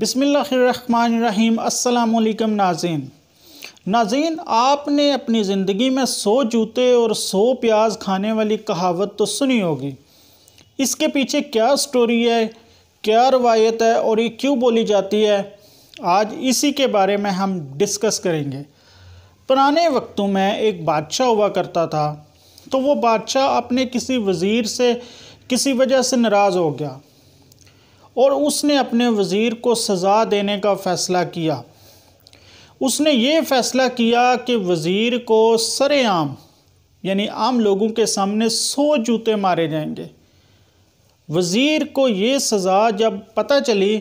बिसमीम् अल्लाम नाजीन नाजीन आपने अपनी ज़िंदगी में सौ जूते और सौ प्याज खाने वाली कहावत तो सुनी होगी इसके पीछे क्या स्टोरी है क्या रवायत है और ये क्यों बोली जाती है आज इसी के बारे में हम डिस्कस करेंगे पुराने वक्तों में एक बादशाह हुआ करता था तो वो बादशाह अपने किसी वज़ीर से किसी वजह से नाराज़ हो गया और उसने अपने वज़ीर को सज़ा देने का फ़ैसला किया उसने ये फ़ैसला किया कि वज़ीर को सरेआम यानी आम लोगों के सामने सौ जूते मारे जाएंगे वज़ीर को ये सज़ा जब पता चली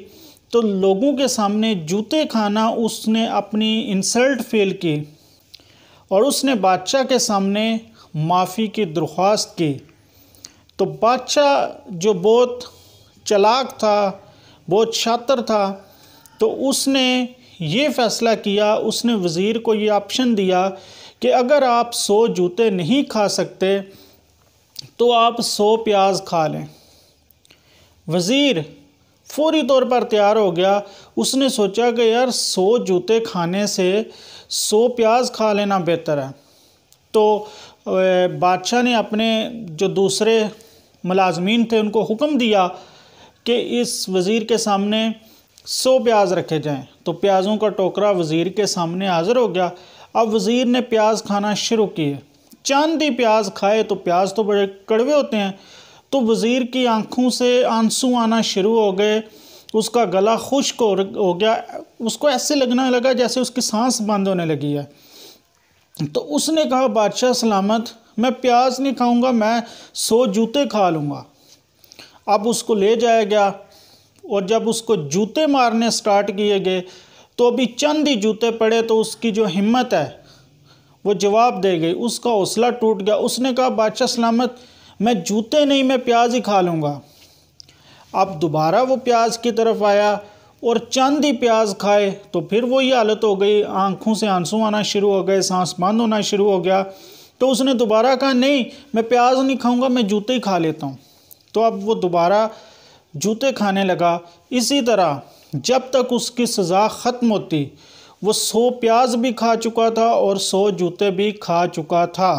तो लोगों के सामने जूते खाना उसने अपनी इंसल्ट फेल की और उसने बादशाह के सामने माफ़ी की दरख्वास्त की तो बादशाह जो बहुत चलाक था बहुत शातर था तो उसने ये फ़ैसला किया उसने वज़ीर को ये ऑप्शन दिया कि अगर आप सौ जूते नहीं खा सकते तो आप सौ प्याज खा लें वज़ीर फौरी तौर पर तैयार हो गया उसने सोचा कि यार सौ जूते खाने से सौ प्याज खा लेना बेहतर है तो बादशाह ने अपने जो दूसरे मुलाजमीन थे उनको हुक्म दिया कि इस वज़ीर के सामने सौ प्याज रखे जाएँ तो प्याज़ों का टोकरा वज़ीर के सामने हाज़िर हो गया अब वज़ीर ने प्याज खाना शुरू किए चांद ही प्याज खाए तो प्याज तो बड़े कड़वे होते हैं तो वज़ीर की आंखों से आंसू आना शुरू हो गए उसका गला खुश्क हो गया उसको ऐसे लगने लगा जैसे उसकी सांस बंद होने लगी है तो उसने कहा बादशाह सलामत मैं प्याज नहीं खाऊंगा मैं सौ जूते खा लूँगा अब उसको ले जाया गया और जब उसको जूते मारने स्टार्ट किए गए तो अभी चंद ही जूते पड़े तो उसकी जो हिम्मत है वो जवाब दे गई उसका हौसला टूट गया उसने कहा बादशाह सलामत मैं जूते नहीं मैं प्याज ही खा लूँगा अब दोबारा वो प्याज की तरफ आया और चंद ही प्याज खाए तो फिर वही हालत हो गई आंखों से आंसू आना शुरू हो गए सांस बंद होना शुरू हो गया तो उसने दोबारा कहा नहीं मैं प्याज नहीं खाऊंगा मैं जूते ही खा लेता हूँ तो अब वो दोबारा जूते खाने लगा इसी तरह जब तक उसकी सज़ा ख़त्म होती वो सौ प्याज भी खा चुका था और सौ जूते भी खा चुका था